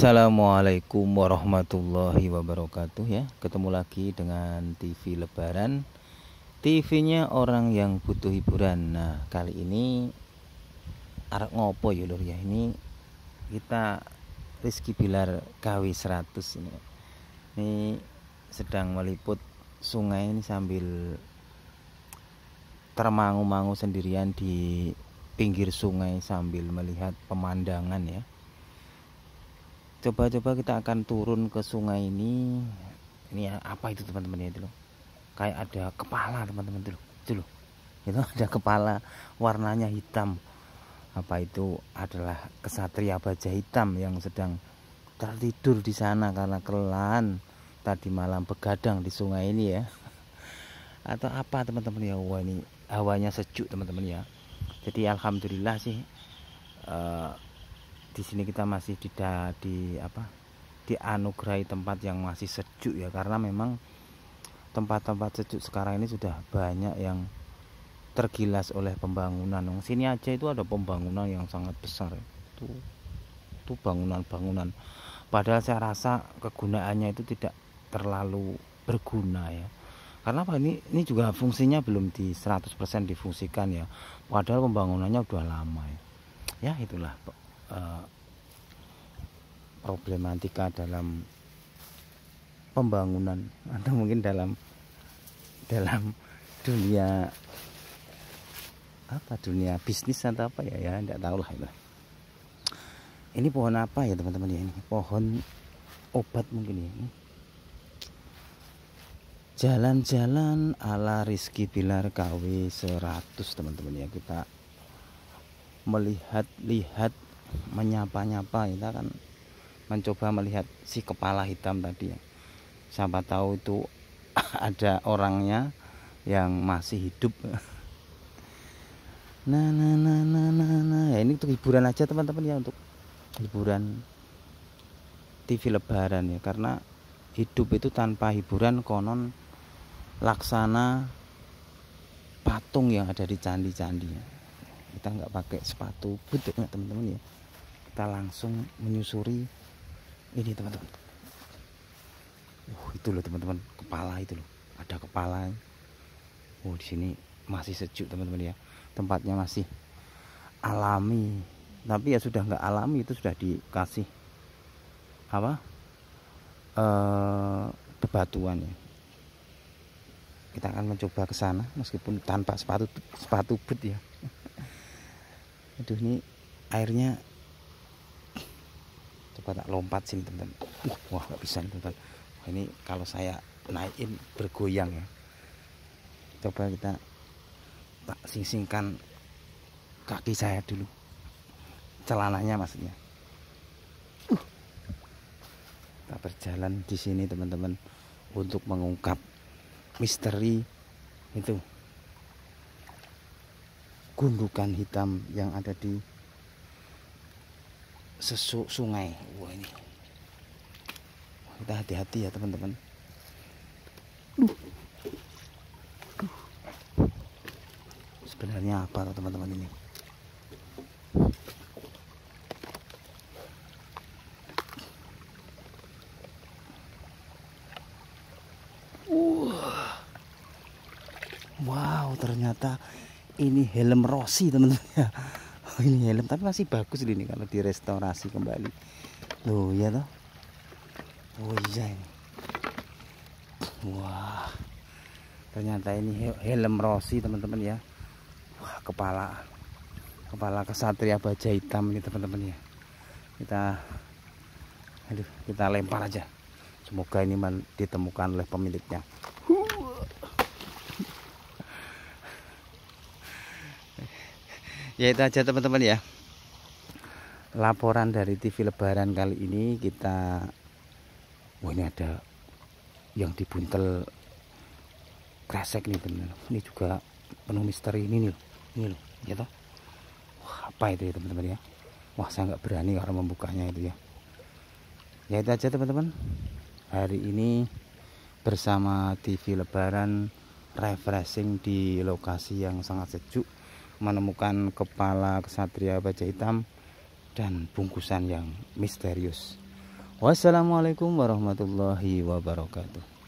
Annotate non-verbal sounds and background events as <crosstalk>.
Assalamualaikum warahmatullahi wabarakatuh ya Ketemu lagi dengan TV Lebaran TV-nya orang yang butuh hiburan Nah kali ini Arak ngopo ya lor ya Ini kita Rizky Bilar KW 100 ini Ini sedang meliput sungai ini sambil termangu-mangu sendirian di pinggir sungai sambil melihat pemandangan ya coba-coba kita akan turun ke sungai ini ini ya, apa itu teman-teman ya itu loh kayak ada kepala teman-teman itu loh itu loh itu <laughs> ada kepala warnanya hitam apa itu adalah kesatria baja hitam yang sedang tertidur di sana karena kelelahan tadi malam begadang di sungai ini ya <laughs> atau apa teman-teman ya wah ini hawanya sejuk teman-teman ya jadi alhamdulillah sih eh, di sini kita masih tidak di apa dianugerahi tempat yang masih sejuk ya karena memang tempat-tempat sejuk sekarang ini sudah banyak yang tergilas oleh pembangunan. Sini aja itu ada pembangunan yang sangat besar. Itu itu bangunan-bangunan. Padahal saya rasa kegunaannya itu tidak terlalu berguna ya. Karena apa ini ini juga fungsinya belum di 100% difungsikan ya. Padahal pembangunannya udah lama ya. Ya itulah uh, problematika dalam pembangunan <laughs> atau mungkin dalam dalam dunia apa dunia bisnis atau apa ya ya tidak tahu lah itu ini pohon apa ya teman-teman ya ini pohon obat mungkin ya jalan-jalan ala Rizky Bilar KW 100 teman-teman ya kita melihat-lihat menyapa-nyapa kita kan mencoba melihat si kepala hitam tadi ya siapa tahu itu <laughs> ada orangnya yang masih hidup <laughs> nah nah nah nah nah, nah. Ya, ini untuk hiburan aja teman-teman ya untuk hiburan TV lebaran ya karena hidup itu tanpa hiburan konon laksana patung yang ada di candi-candi ya kita nggak pakai sepatu butuh nggak teman-teman ya kita langsung menyusuri ini teman-teman uh, itu loh teman-teman kepala itu loh ada kepala oh di sini masih sejuk teman-teman ya tempatnya masih alami tapi ya sudah nggak alami itu sudah dikasih apa eh bebatuan ya kita akan mencoba ke sana meskipun tanpa sepatu sepatu boot ya aduh ini airnya coba tak lompat sini teman-teman uh, wah nggak bisa nih teman-teman ini kalau saya naikin bergoyang ya coba kita tak sing-singkan kaki saya dulu celananya maksudnya uh. kita berjalan di sini teman-teman untuk mengungkap misteri itu gundukan hitam yang ada di sesuk sungai wah ini wah, kita hati-hati ya teman-teman sebenarnya apa teman-teman ini Wow, ternyata ini helm Rossi teman-teman ya <laughs> oh, ini helm tapi masih bagus ini kalau direstorasi kembali loh ya toh oh iya ini wah ternyata ini helm Rossi teman-teman ya wah kepala kepala kesatria baja hitam ini teman-teman ya kita aduh kita lempar aja semoga ini ditemukan oleh pemiliknya huh. ya itu aja teman-teman ya laporan dari TV Lebaran kali ini kita wah ini ada yang dibuntel kresek nih teman teman ini juga penuh misteri ini nih ini loh ya toh wah, apa itu ya teman-teman ya wah saya nggak berani karena membukanya itu ya ya itu aja teman-teman hari ini bersama TV Lebaran refreshing di lokasi yang sangat sejuk menemukan kepala kesatria baja hitam dan bungkusan yang misterius. Wassalamualaikum warahmatullahi wabarakatuh.